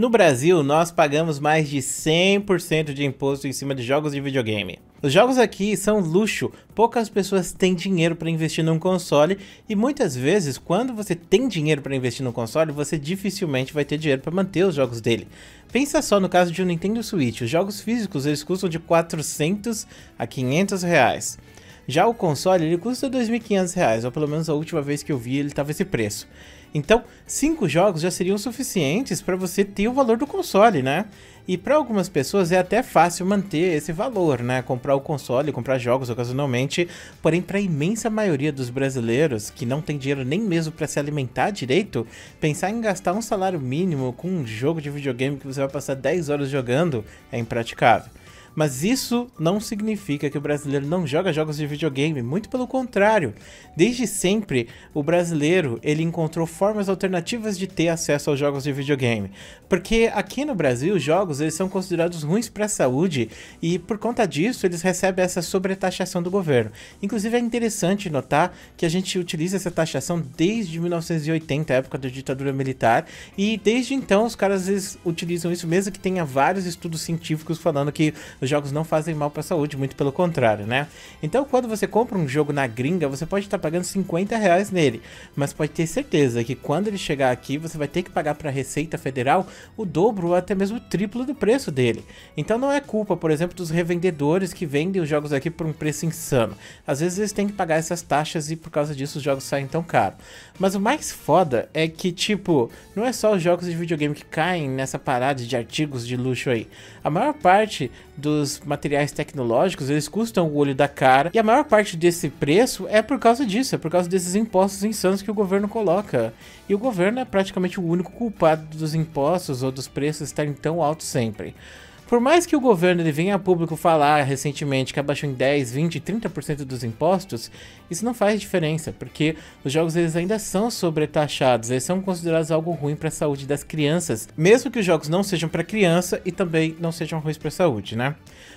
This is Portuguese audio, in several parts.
No Brasil, nós pagamos mais de 100% de imposto em cima de jogos de videogame. Os jogos aqui são luxo, poucas pessoas têm dinheiro para investir num console e muitas vezes, quando você tem dinheiro para investir num console, você dificilmente vai ter dinheiro para manter os jogos dele. Pensa só no caso de um Nintendo Switch, os jogos físicos eles custam de 400 a 500 reais. Já o console ele custa 2.500 reais, ou pelo menos a última vez que eu vi ele estava esse preço. Então, cinco jogos já seriam suficientes para você ter o valor do console, né? E para algumas pessoas é até fácil manter esse valor, né? Comprar o console, comprar jogos ocasionalmente. Porém, para a imensa maioria dos brasileiros que não tem dinheiro nem mesmo para se alimentar direito, pensar em gastar um salário mínimo com um jogo de videogame que você vai passar 10 horas jogando é impraticável. Mas isso não significa que o brasileiro não joga jogos de videogame, muito pelo contrário. Desde sempre, o brasileiro ele encontrou formas alternativas de ter acesso aos jogos de videogame, porque aqui no Brasil os jogos eles são considerados ruins para a saúde e por conta disso eles recebem essa sobretaxação do governo. Inclusive é interessante notar que a gente utiliza essa taxação desde 1980, época da ditadura militar, e desde então os caras eles utilizam isso mesmo que tenha vários estudos científicos falando que jogos não fazem mal para a saúde, muito pelo contrário, né? Então, quando você compra um jogo na gringa, você pode estar pagando 50 reais nele, mas pode ter certeza que quando ele chegar aqui, você vai ter que pagar para a Receita Federal o dobro ou até mesmo o triplo do preço dele. Então, não é culpa, por exemplo, dos revendedores que vendem os jogos aqui por um preço insano. Às vezes eles têm que pagar essas taxas e por causa disso os jogos saem tão caro. Mas o mais foda é que, tipo, não é só os jogos de videogame que caem nessa parada de artigos de luxo aí. A maior parte dos os materiais tecnológicos, eles custam o olho da cara. E a maior parte desse preço é por causa disso, é por causa desses impostos insanos que o governo coloca. E o governo é praticamente o único culpado dos impostos ou dos preços estarem tão altos sempre por mais que o governo ele venha a público falar recentemente que abaixou em 10, 20, 30% dos impostos, isso não faz diferença, porque os jogos eles ainda são sobretaxados, eles são considerados algo ruim para a saúde das crianças, mesmo que os jogos não sejam para criança e também não sejam ruins para a saúde, né?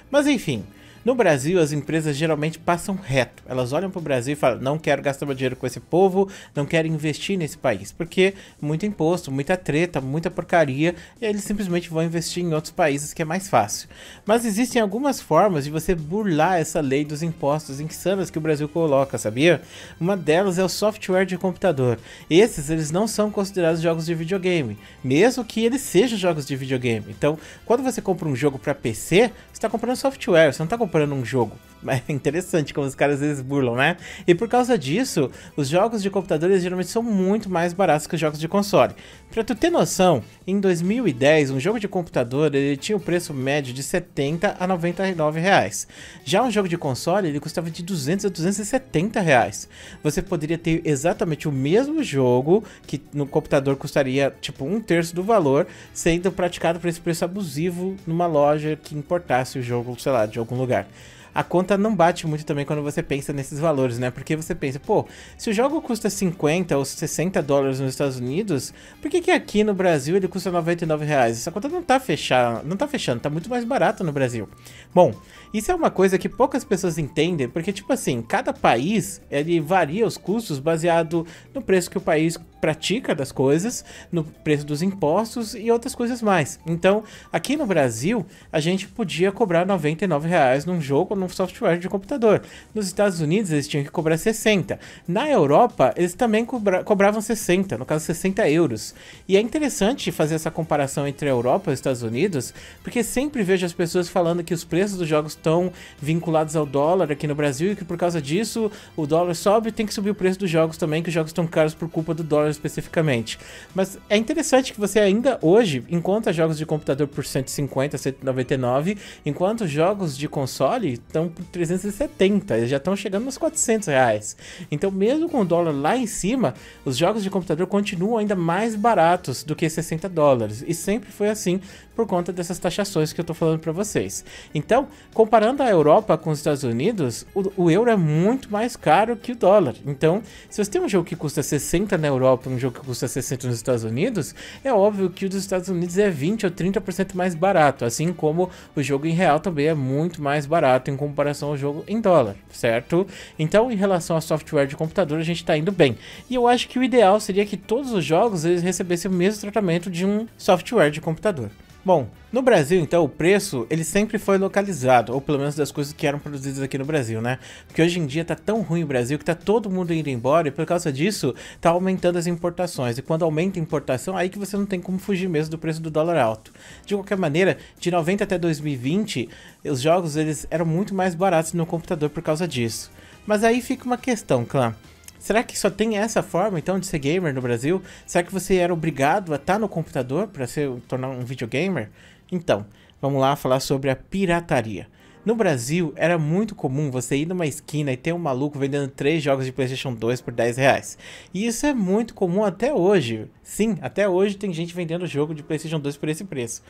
Mas enfim, no Brasil, as empresas geralmente passam reto. Elas olham para o Brasil e falam: não quero gastar meu dinheiro com esse povo, não quero investir nesse país, porque muito imposto, muita treta, muita porcaria, e aí eles simplesmente vão investir em outros países que é mais fácil. Mas existem algumas formas de você burlar essa lei dos impostos insanas que o Brasil coloca, sabia? Uma delas é o software de computador. Esses eles não são considerados jogos de videogame, mesmo que eles sejam jogos de videogame. Então, quando você compra um jogo para PC, você está comprando software, você não está comprando comparando um jogo. É interessante como os caras às vezes burlam, né? E por causa disso, os jogos de computadores geralmente são muito mais baratos que os jogos de console. Pra tu ter noção, em 2010, um jogo de computador ele tinha o um preço médio de 70 a 99 reais. Já um jogo de console ele custava de 200 a 270 reais. Você poderia ter exatamente o mesmo jogo que no computador custaria tipo um terço do valor, sendo praticado por esse preço abusivo numa loja que importasse o jogo, sei lá, de algum lugar lugar. A conta não bate muito também quando você pensa nesses valores, né? Porque você pensa, pô, se o jogo custa 50 ou 60 dólares nos Estados Unidos, por que, que aqui no Brasil ele custa 99 reais? Essa conta não tá, fechar, não tá fechando, tá muito mais barato no Brasil. Bom, isso é uma coisa que poucas pessoas entendem, porque, tipo assim, cada país ele varia os custos baseado no preço que o país pratica das coisas, no preço dos impostos e outras coisas mais. Então, aqui no Brasil, a gente podia cobrar 99 reais num jogo ou num software de computador. Nos Estados Unidos, eles tinham que cobrar 60. Na Europa, eles também cobra cobravam 60, no caso 60 euros. E é interessante fazer essa comparação entre a Europa e os Estados Unidos, porque sempre vejo as pessoas falando que os preços dos jogos estão vinculados ao dólar aqui no Brasil e que por causa disso o dólar sobe, tem que subir o preço dos jogos também, que os jogos estão caros por culpa do dólar especificamente. Mas é interessante que você ainda hoje encontra jogos de computador por 150, 199, enquanto jogos de console estão por 370, eles já estão chegando nos 400 reais. Então, mesmo com o dólar lá em cima, os jogos de computador continuam ainda mais baratos do que 60 dólares. E sempre foi assim por conta dessas taxações que eu estou falando para vocês. Então, comparando a Europa com os Estados Unidos, o, o, euro é muito mais caro que o dólar. Então, se você tem um jogo que custa 60 na Europa e um jogo que custa 60 nos Estados Unidos, é óbvio que o dos Estados Unidos é 20 ou 30% mais barato, assim como o jogo em real também é muito mais barato em comparação ao jogo em dólar, certo? Então, em relação ao software de computador, a gente está indo bem. E eu acho que o ideal seria que todos os jogos eles recebessem o mesmo tratamento de um software de computador. Bom, no Brasil, então, o preço ele sempre foi localizado, ou pelo menos das coisas que eram produzidas aqui no Brasil, né? Porque hoje em dia tá tão ruim o Brasil que tá todo mundo indo embora e por causa disso tá aumentando as importações. E quando aumenta a importação, aí que você não tem como fugir mesmo do preço do dólar alto. De qualquer maneira, de 90 até 2020, os jogos eles eram muito mais baratos no computador por causa disso. Mas aí fica uma questão, clã. Claro. Será que só tem essa forma, então, de ser gamer no Brasil? Será que você era obrigado a estar no computador para se tornar um videogamer? Então, vamos lá falar sobre a pirataria. No Brasil, era muito comum você ir numa esquina e ter um maluco vendendo três jogos de PlayStation 2 por 10 reais. E isso é muito comum até hoje. Sim, até hoje tem gente vendendo jogo de PlayStation 2 por esse preço.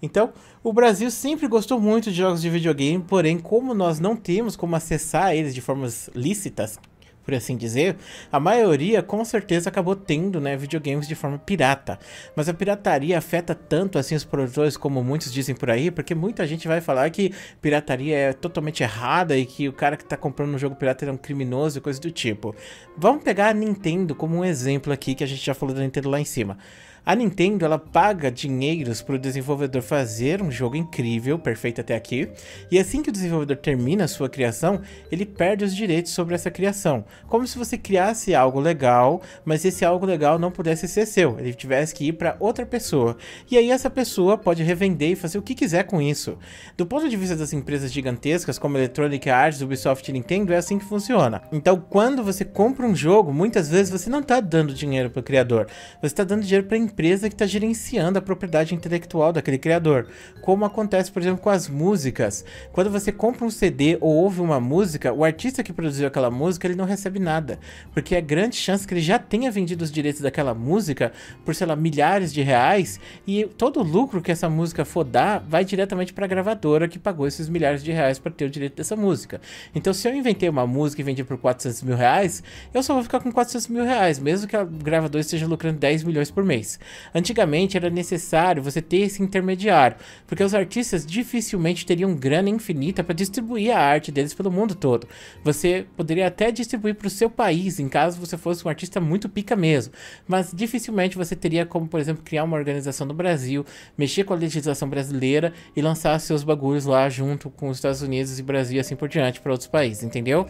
Então, o Brasil sempre gostou muito de jogos de videogame, porém, como nós não temos como acessar eles de formas lícitas, por assim dizer, a maioria com certeza acabou tendo né, videogames de forma pirata. Mas a pirataria afeta tanto assim os produtores como muitos dizem por aí, porque muita gente vai falar que pirataria é totalmente errada e que o cara que está comprando um jogo pirata é um criminoso e coisa do tipo. Vamos pegar a Nintendo como um exemplo aqui que a gente já falou da Nintendo lá em cima. A Nintendo ela paga dinheiros para o desenvolvedor fazer um jogo incrível, perfeito até aqui, e assim que o desenvolvedor termina a sua criação, ele perde os direitos sobre essa criação. Como se você criasse algo legal, mas esse algo legal não pudesse ser seu, ele tivesse que ir para outra pessoa. E aí essa pessoa pode revender e fazer o que quiser com isso. Do ponto de vista das empresas gigantescas como Electronic Arts, Ubisoft e Nintendo, é assim que funciona. Então, quando você compra um jogo, muitas vezes você não está dando dinheiro para o criador, você está dando dinheiro para a empresa que está gerenciando a propriedade intelectual daquele criador. Como acontece, por exemplo, com as músicas. Quando você compra um CD ou ouve uma música, o artista que produziu aquela música ele não recebe nada, porque é grande chance que ele já tenha vendido os direitos daquela música por, sei lá, milhares de reais e todo o lucro que essa música for dar vai diretamente para a gravadora que pagou esses milhares de reais para ter o direito dessa música. Então, se eu inventei uma música e vendi por 400 mil reais, eu só vou ficar com 400 mil reais, mesmo que a gravadora esteja lucrando 10 milhões por mês antigamente era necessário você ter esse intermediário, porque os artistas dificilmente teriam grana infinita para distribuir a arte deles pelo mundo todo. Você poderia até distribuir para o seu país, em caso você fosse um artista muito pica mesmo, mas dificilmente você teria como, por exemplo, criar uma organização no Brasil, mexer com a legislação brasileira e lançar seus bagulhos lá junto com os Estados Unidos e Brasil e assim por diante para outros países, entendeu?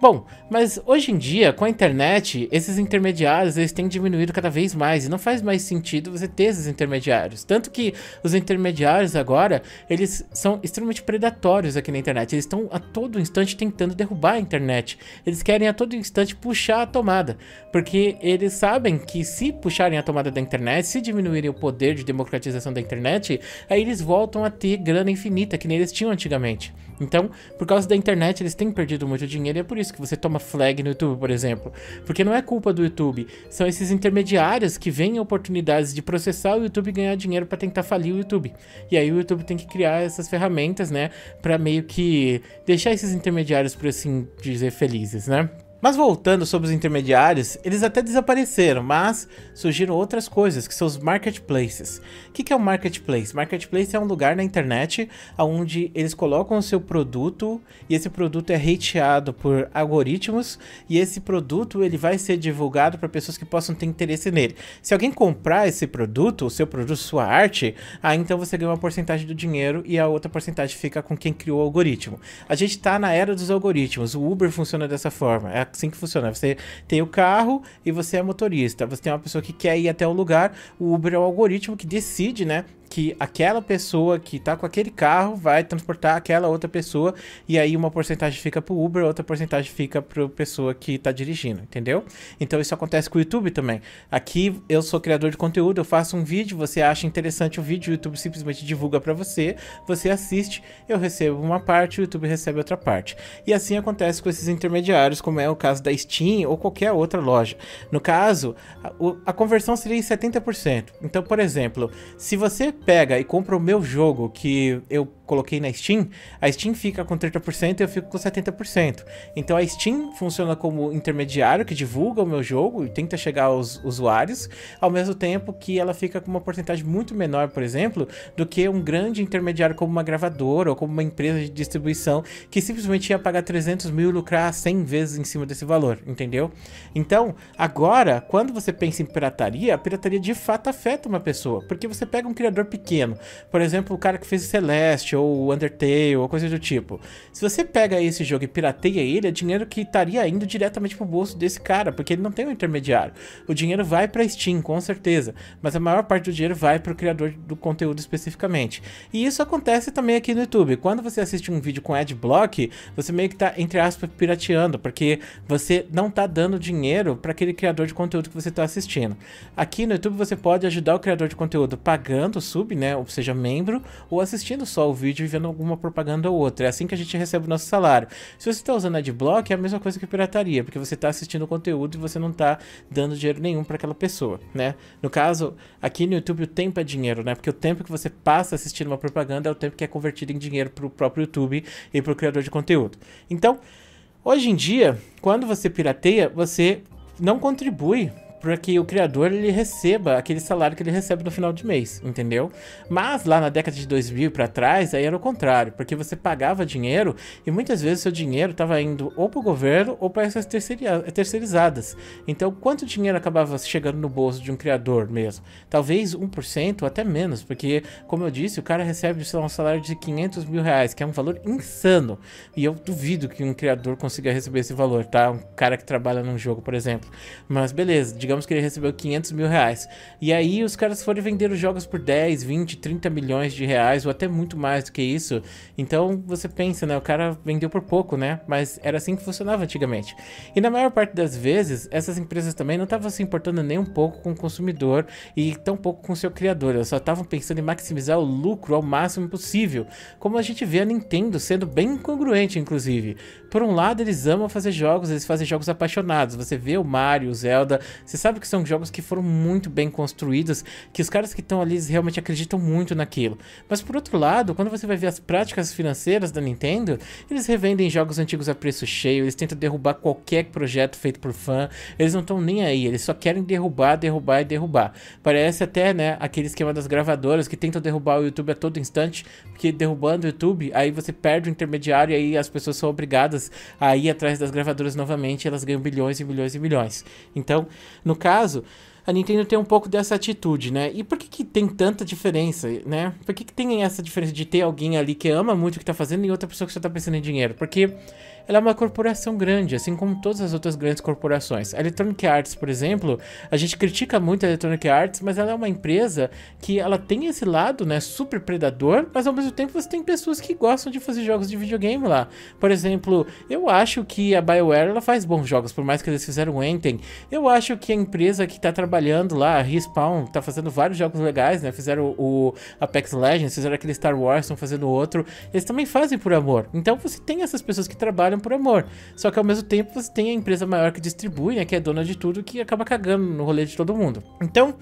Bom, mas hoje em dia, com a internet, esses intermediários eles têm diminuído cada vez mais e não faz mais sentido você ter esses intermediários. Tanto que os intermediários agora, eles são extremamente predatórios aqui na internet. Eles estão a todo instante tentando derrubar a internet. Eles querem a todo instante puxar a tomada, porque eles sabem que se puxarem a tomada da internet, se diminuírem o poder de democratização da internet, aí eles voltam a ter grana infinita que nem eles tinham antigamente. Então, por causa da internet, eles têm perdido muito dinheiro e é por isso que você toma flag no YouTube, por exemplo. Porque não é culpa do YouTube, são esses intermediários que veem oportunidades de processar o YouTube e ganhar dinheiro para tentar falir o YouTube. E aí o YouTube tem que criar essas ferramentas, né, para meio que deixar esses intermediários, por assim dizer, felizes, né? Mas voltando sobre os intermediários, eles até desapareceram, mas surgiram outras coisas, que são os marketplaces. O que é um marketplace? Marketplace é um lugar na internet onde eles colocam o seu produto e esse produto é hateado por algoritmos e esse produto ele vai ser divulgado para pessoas que possam ter interesse nele. Se alguém comprar esse produto, o seu produto, sua arte, aí então você ganha uma porcentagem do dinheiro e a outra porcentagem fica com quem criou o algoritmo. A gente está na era dos algoritmos, o Uber funciona dessa forma. É assim que funciona. Você tem o carro e você é motorista. Você tem uma pessoa que quer ir até o lugar. O Uber é o algoritmo que decide, né? que aquela pessoa que tá com aquele carro vai transportar aquela outra pessoa e aí uma porcentagem fica pro Uber, outra porcentagem fica pro pessoa que tá dirigindo, entendeu? Então isso acontece com o YouTube também. Aqui eu sou criador de conteúdo, eu faço um vídeo, você acha interessante o vídeo, o YouTube simplesmente divulga para você, você assiste, eu recebo uma parte, o YouTube recebe outra parte. E assim acontece com esses intermediários, como é o caso da Steam ou qualquer outra loja. No caso, a, a conversão seria em 70%. Então, por exemplo, se você pega e compra o meu jogo que eu coloquei na Steam, a Steam fica com 30% e eu fico com 70%. Então a Steam funciona como intermediário que divulga o meu jogo e tenta chegar aos usuários, ao mesmo tempo que ela fica com uma porcentagem muito menor, por exemplo, do que um grande intermediário como uma gravadora ou como uma empresa de distribuição que simplesmente ia pagar 300 mil e lucrar 100 vezes em cima desse valor, entendeu? Então, agora, quando você pensa em pirataria, a pirataria de fato afeta uma pessoa, porque você pega um criador pequeno, por exemplo, o cara que fez Celeste ou Undertale ou coisa do tipo, se você pega esse jogo e pirateia ele, é dinheiro que estaria indo diretamente pro bolso desse cara, porque ele não tem um intermediário. O dinheiro vai para Steam, com certeza, mas a maior parte do dinheiro vai pro criador do conteúdo especificamente. E isso acontece também aqui no YouTube. Quando você assiste um vídeo com adblock, você meio que tá, entre aspas, pirateando, porque você não tá dando dinheiro para aquele criador de conteúdo que você está assistindo. Aqui no YouTube você pode ajudar o criador de conteúdo pagando sua YouTube, né? Ou seja, membro, ou assistindo só o vídeo e vendo alguma propaganda ou outra. É assim que a gente recebe o nosso salário. Se você está usando adblock, é a mesma coisa que pirataria, porque você está assistindo o conteúdo e você não está dando dinheiro nenhum para aquela pessoa, né? No caso, aqui no YouTube o tempo é dinheiro, né? Porque o tempo que você passa assistindo uma propaganda é o tempo que é convertido em dinheiro para o próprio YouTube e para o criador de conteúdo. Então, hoje em dia, quando você pirateia, você não contribui para que o criador ele receba aquele salário que ele recebe no final de mês, entendeu? Mas lá na década de 2000 para trás, aí era o contrário, porque você pagava dinheiro e muitas vezes seu dinheiro estava indo ou para o governo ou para essas terceirizadas. Então, quanto dinheiro acabava chegando no bolso de um criador mesmo? Talvez 1% ou até menos, porque, como eu disse, o cara recebe um salário de 500 mil reais, que é um valor insano. E eu duvido que um criador consiga receber esse valor, tá? Um cara que trabalha num jogo, por exemplo. Mas beleza, diga digamos que ele recebeu 500 mil reais. E aí os caras foram vender os jogos por 10, 20, 30 milhões de reais, ou até muito mais do que isso. Então você pensa, né? O cara vendeu por pouco, né? Mas era assim que funcionava antigamente. E na maior parte das vezes, essas empresas também não estavam se importando nem um pouco com o consumidor e tampouco com o seu criador. Elas só estavam pensando em maximizar o lucro ao máximo possível. Como a gente vê a Nintendo sendo bem congruente, inclusive. Por um lado, eles amam fazer jogos, eles fazem jogos apaixonados. Você vê o Mario, o Zelda, você sabe que são jogos que foram muito bem construídos, que os caras que estão ali realmente acreditam muito naquilo. Mas por outro lado, quando você vai ver as práticas financeiras da Nintendo, eles revendem jogos antigos a preço cheio, eles tentam derrubar qualquer projeto feito por fã, eles não estão nem aí, eles só querem derrubar, derrubar e derrubar. Parece até, né, aquele esquema das gravadoras que tentam derrubar o YouTube a todo instante, porque derrubando o YouTube, aí você perde o intermediário e aí as pessoas são obrigadas a ir atrás das gravadoras novamente, elas ganham bilhões e bilhões e bilhões. Então, no caso, a Nintendo tem um pouco dessa atitude, né? E por que, que tem tanta diferença, né? Por que, que tem essa diferença de ter alguém ali que ama muito o que tá fazendo e outra pessoa que só tá pensando em dinheiro? Porque ela é uma corporação grande, assim como todas as outras grandes corporações. A Electronic Arts, por exemplo, a gente critica muito a Electronic Arts, mas ela é uma empresa que ela tem esse lado, né, super predador, mas ao mesmo tempo você tem pessoas que gostam de fazer jogos de videogame lá. Por exemplo, eu acho que a BioWare ela faz bons jogos, por mais que eles fizeram Enten. Eu acho que a empresa que tá trabalhando lá, a Respawn, tá fazendo vários jogos legais, né? Fizeram o Apex Legends, fizeram aquele Star Wars, estão fazendo outro. Eles também fazem por amor. Então você tem essas pessoas que trabalham por amor. Só que ao mesmo tempo você tem a empresa maior que distribui, né, que é dona de tudo, que acaba cagando no rolê de todo mundo. Então,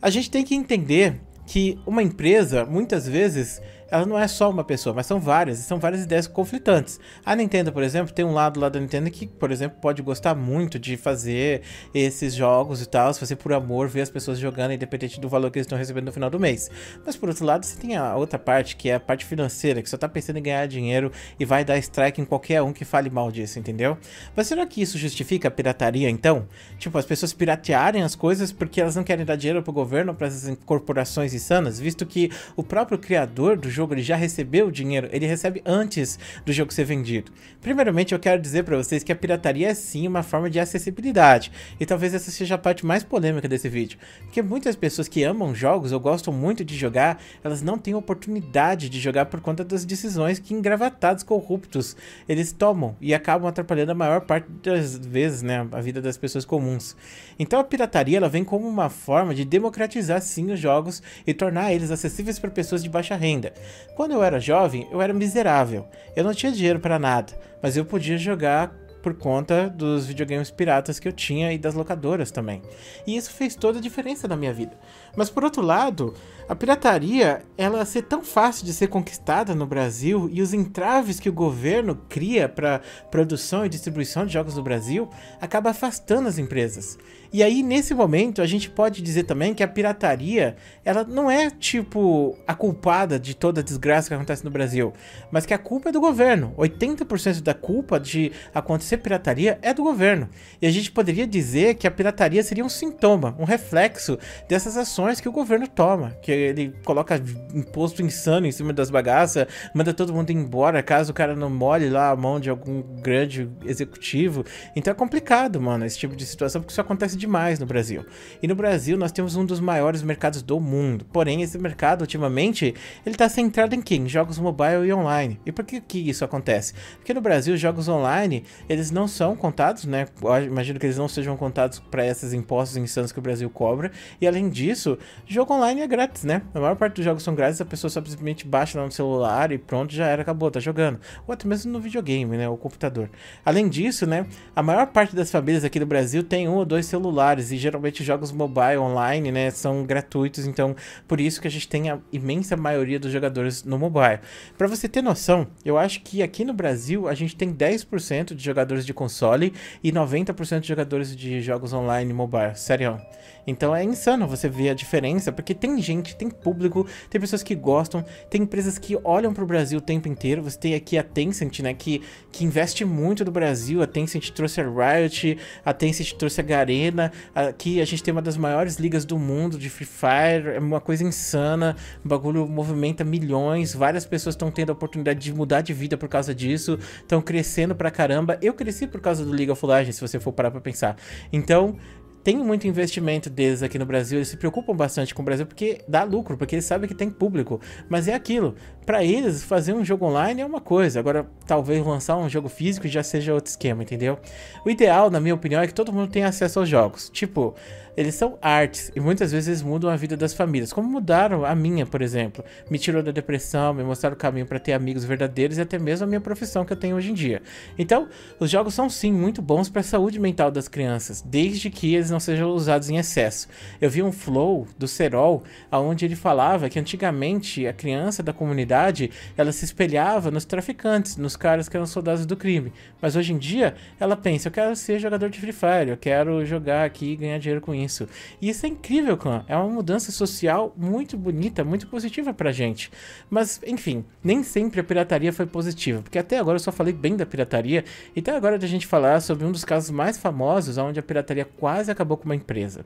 a gente tem que entender que uma empresa, muitas vezes, ela não é só uma pessoa, mas são várias, e são várias ideias conflitantes. A Nintendo, por exemplo, tem um lado lá da Nintendo que, por exemplo, pode gostar muito de fazer esses jogos e tal, se fazer por amor, ver as pessoas jogando, independente do valor que eles estão recebendo no final do mês. Mas por outro lado, você tem a outra parte, que é a parte financeira, que só tá pensando em ganhar dinheiro e vai dar strike em qualquer um que fale mal disso, entendeu? Mas será que isso justifica a pirataria então? Tipo, as pessoas piratearem as coisas porque elas não querem dar dinheiro pro governo, para essas corporações insanas, visto que o próprio criador do jogo jogo, ele já recebeu o dinheiro, ele recebe antes do jogo ser vendido. Primeiramente, eu quero dizer para vocês que a pirataria é sim uma forma de acessibilidade, e talvez essa seja a parte mais polêmica desse vídeo, porque muitas pessoas que amam jogos ou gostam muito de jogar, elas não têm oportunidade de jogar por conta das decisões que engravatados corruptos eles tomam e acabam atrapalhando a maior parte das vezes, né, a vida das pessoas comuns. Então a pirataria ela vem como uma forma de democratizar sim os jogos e tornar eles acessíveis para pessoas de baixa renda. Quando eu era jovem, eu era miserável. Eu não tinha dinheiro para nada, mas eu podia jogar por conta dos videogames piratas que eu tinha e das locadoras também. E isso fez toda a diferença na minha vida. Mas por outro lado, a pirataria, ela ser tão fácil de ser conquistada no Brasil e os entraves que o governo cria para produção e distribuição de jogos no Brasil acaba afastando as empresas. E aí, nesse momento, a gente pode dizer também que a pirataria, ela não é, tipo, a culpada de toda a desgraça que acontece no Brasil, mas que a culpa é do governo. 80% da culpa de acontecer pirataria é do governo. E a gente poderia dizer que a pirataria seria um sintoma, um reflexo dessas ações que o governo toma, que ele coloca imposto insano em cima das bagaças, manda todo mundo embora caso o cara não molhe lá a mão de algum grande executivo. Então é complicado, mano, esse tipo de situação, porque isso acontece demais no Brasil. E no Brasil nós temos um dos maiores mercados do mundo. Porém, esse mercado ultimamente ele está centrado em quem? Jogos mobile e online. E por que, que isso acontece? Porque no Brasil jogos online eles não são contados, né? Eu imagino que eles não sejam contados para esses impostos insanos que o Brasil cobra. E além disso, jogo online é grátis, né? A maior parte dos jogos são grátis, a pessoa simplesmente baixa lá no celular e pronto, já era, acabou, tá jogando. Ou até mesmo no videogame, né? O computador. Além disso, né? A maior parte das famílias aqui do Brasil tem um ou dois celulares celulares e geralmente jogos mobile online, né, são gratuitos, então por isso que a gente tem a imensa maioria dos jogadores no mobile. Para você ter noção, eu acho que aqui no Brasil a gente tem 10% de jogadores de console e 90% de jogadores de jogos online e mobile, sério. Então é insano você ver a diferença, porque tem gente, tem público, tem pessoas que gostam, tem empresas que olham para o Brasil o tempo inteiro. Você tem aqui a Tencent, né, que, que investe muito no Brasil. A Tencent trouxe a Riot, a Tencent trouxe a Garena, bacana. Aqui a gente tem uma das maiores ligas do mundo de Free Fire, é uma coisa insana. O bagulho movimenta milhões, várias pessoas estão tendo a oportunidade de mudar de vida por causa disso, estão crescendo pra caramba. Eu cresci por causa do League of Legends, se você for parar pra pensar. Então, tem muito investimento deles aqui no Brasil, eles se preocupam bastante com o Brasil porque dá lucro, porque eles sabem que tem público. Mas é aquilo, para eles fazer um jogo online é uma coisa, agora talvez lançar um jogo físico já seja outro esquema, entendeu? O ideal, na minha opinião, é que todo mundo tenha acesso aos jogos. Tipo, eles são artes e muitas vezes mudam a vida das famílias, como mudaram a minha, por exemplo. Me tirou da depressão, me mostraram o caminho para ter amigos verdadeiros e até mesmo a minha profissão que eu tenho hoje em dia. Então, os jogos são sim muito bons para a saúde mental das crianças, desde que eles não sejam usados em excesso. Eu vi um flow do Serol aonde ele falava que antigamente a criança da comunidade, ela se espelhava nos traficantes, nos caras que eram soldados do crime, mas hoje em dia ela pensa, eu quero ser jogador de Free Fire, eu quero jogar aqui e ganhar dinheiro com isso isso. E isso é incrível, Clã. É uma mudança social muito bonita, muito positiva pra gente. Mas, enfim, nem sempre a pirataria foi positiva, porque até agora eu só falei bem da pirataria, e até tá agora a gente falar sobre um dos casos mais famosos onde a pirataria quase acabou com uma empresa.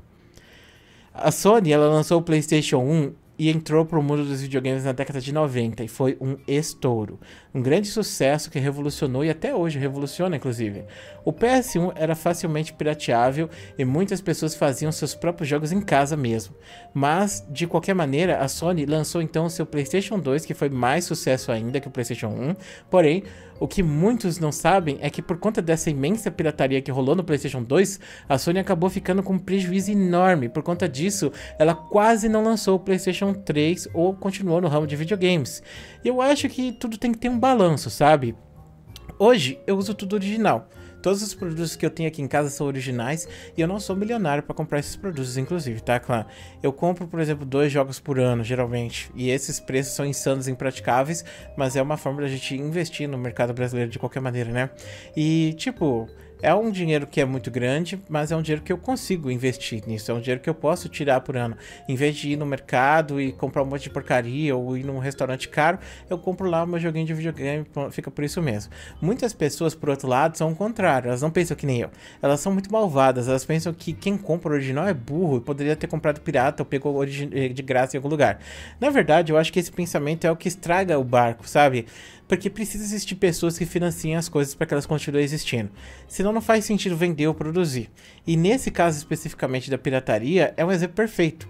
A Sony ela lançou o PlayStation 1 e entrou para o mundo dos videogames na década de 90 e foi um estouro. Um grande sucesso que revolucionou e até hoje revoluciona, inclusive. O PS1 era facilmente pirateável e muitas pessoas faziam seus próprios jogos em casa mesmo. Mas, de qualquer maneira, a Sony lançou então o seu PlayStation 2, que foi mais sucesso ainda que o PlayStation 1. Porém, o que muitos não sabem é que por conta dessa imensa pirataria que rolou no PlayStation 2, a Sony acabou ficando com um prejuízo enorme. Por conta disso, ela quase não lançou o PlayStation 3 ou continuou no ramo de videogames. E eu acho que tudo tem que ter um balanço, sabe? Hoje eu uso tudo original. Todos os produtos que eu tenho aqui em casa são originais e eu não sou milionário para comprar esses produtos, inclusive, tá, clã? Eu compro, por exemplo, dois jogos por ano, geralmente, e esses preços são insanos, impraticáveis, mas é uma forma da gente investir no mercado brasileiro de qualquer maneira, né? E, tipo, é um dinheiro que é muito grande, mas é um dinheiro que eu consigo investir nisso, é um dinheiro que eu posso tirar por ano. Em vez de ir no mercado e comprar um monte de porcaria ou ir num restaurante caro, eu compro lá o meu joguinho de videogame, fica por isso mesmo. Muitas pessoas, por outro lado, são o contrário, elas não pensam que nem eu. Elas são muito malvadas, elas pensam que quem compra original é burro e poderia ter comprado pirata ou pegou eh, de graça em algum lugar. Na verdade, eu acho que esse pensamento é o que estraga o barco, sabe? porque precisa existir pessoas que financiem as coisas para que elas continuem existindo. Senão não faz sentido vender ou produzir. E nesse caso especificamente da pirataria, é um exemplo perfeito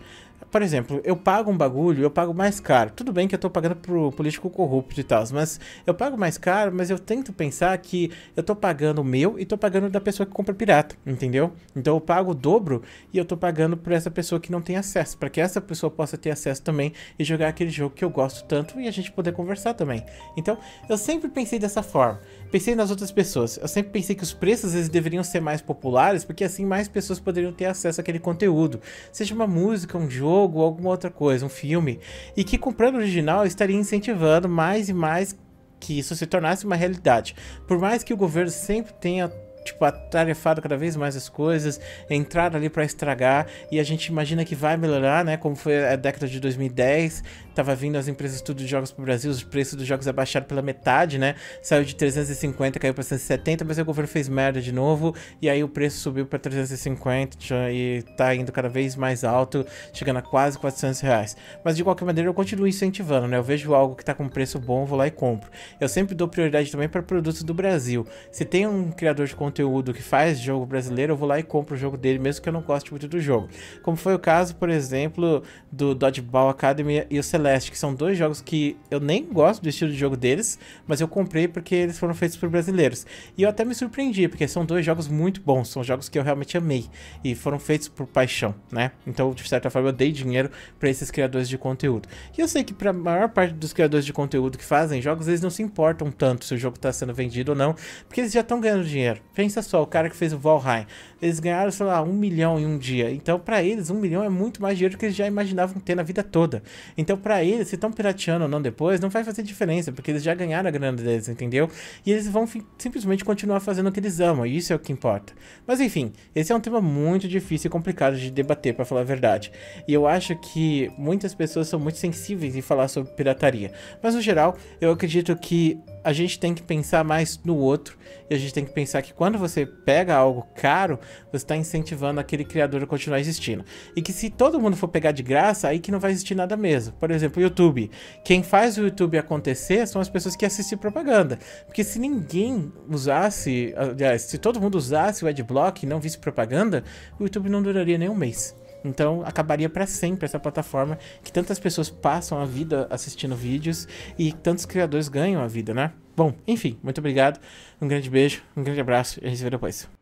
por exemplo, eu pago um bagulho, eu pago mais caro. Tudo bem que eu tô pagando pro político corrupto e tal, mas eu pago mais caro, mas eu tento pensar que eu tô pagando o meu e tô pagando da pessoa que compra pirata, entendeu? Então eu pago o dobro e eu tô pagando por essa pessoa que não tem acesso, para que essa pessoa possa ter acesso também e jogar aquele jogo que eu gosto tanto e a gente poder conversar também. Então, eu sempre pensei dessa forma. Pensei nas outras pessoas. Eu sempre pensei que os preços eles deveriam ser mais populares, porque assim mais pessoas poderiam ter acesso àquele conteúdo, seja uma música, um jogo, alguma outra coisa, um filme, e que comprando original estaria incentivando mais e mais que isso se tornasse uma realidade. Por mais que o governo sempre tenha tipo, atarefado cada vez mais as coisas, entrar ali para estragar, e a gente imagina que vai melhorar, né? Como foi a década de 2010, tava vindo as empresas tudo de jogos pro Brasil, os preços dos jogos abaixaram pela metade, né? Saiu de 350, caiu pra 170, mas o governo fez merda de novo, e aí o preço subiu pra 350 e tá indo cada vez mais alto, chegando a quase 400 reais. Mas de qualquer maneira eu continuo incentivando, né? Eu vejo algo que tá com preço bom, vou lá e compro. Eu sempre dou prioridade também para produtos do Brasil. Se tem um criador de conteúdo que faz jogo brasileiro, eu vou lá e compro o jogo dele, mesmo que eu não goste muito do jogo. Como foi o caso, por exemplo, do Dodgeball Academy e o Celeste Celeste, que são dois jogos que eu nem gosto do estilo de jogo deles, mas eu comprei porque eles foram feitos por brasileiros. E eu até me surpreendi, porque são dois jogos muito bons, são jogos que eu realmente amei e foram feitos por paixão, né? Então, de certa forma, eu dei dinheiro para esses criadores de conteúdo. E eu sei que para a maior parte dos criadores de conteúdo que fazem jogos, eles não se importam tanto se o jogo está sendo vendido ou não, porque eles já estão ganhando dinheiro. Pensa só, o cara que fez o Valheim, eles ganharam, sei lá, um milhão em um dia. Então, para eles, um milhão é muito mais dinheiro do que eles já imaginavam ter na vida toda. Então, para para eles, se estão pirateando ou não depois, não vai fazer diferença, porque eles já ganharam a grana deles, entendeu? E eles vão simplesmente continuar fazendo o que eles amam, e isso é o que importa. Mas enfim, esse é um tema muito difícil e complicado de debater, para falar a verdade. E eu acho que muitas pessoas são muito sensíveis em falar sobre pirataria. Mas no geral, eu acredito que a gente tem que pensar mais no outro e a gente tem que pensar que quando você pega algo caro, você está incentivando aquele criador a continuar existindo. E que se todo mundo for pegar de graça, aí que não vai existir nada mesmo. Por exemplo, o YouTube. Quem faz o YouTube acontecer são as pessoas que assistem propaganda. Porque se ninguém usasse, aliás, se todo mundo usasse o adblock e não visse propaganda, o YouTube não duraria nem um mês. Então acabaria para sempre essa plataforma que tantas pessoas passam a vida assistindo vídeos e tantos criadores ganham a vida, né? Bom, enfim, muito obrigado, um grande beijo, um grande abraço e a gente se vê depois.